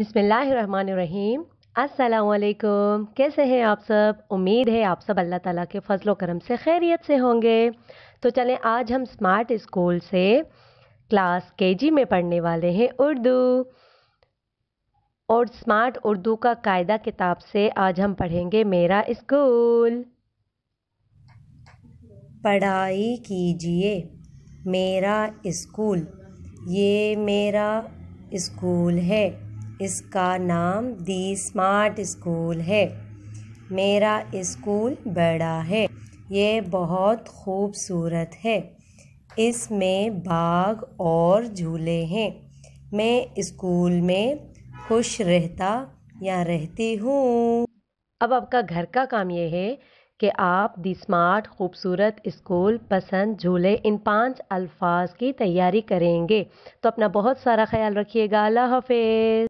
बिसमीम असलकुम कैसे हैं आप सब उम्मीद है आप सब अल्लाह ताला के फजल करम से खैरियत से होंगे तो चलें आज हम स्मार्ट स्कूल से क्लास केजी में पढ़ने वाले हैं उर्दू और स्मार्ट उर्दू का कायदा किताब से आज हम पढ़ेंगे मेरा स्कूल पढ़ाई कीजिए मेरा स्कूल ये मेरा स्कूल है इसका नाम दी स्मार्ट स्कूल है मेरा स्कूल बड़ा है ये बहुत खूबसूरत है इसमें बाग और झूले हैं मैं स्कूल में खुश रहता या रहती हूँ अब आपका घर का काम यह है कि आप दी स्मार्ट खूबसूरत स्कूल पसंद झूले इन पांच अल्फाज की तैयारी करेंगे तो अपना बहुत सारा ख्याल रखिएगा अल्लाह हाफिज़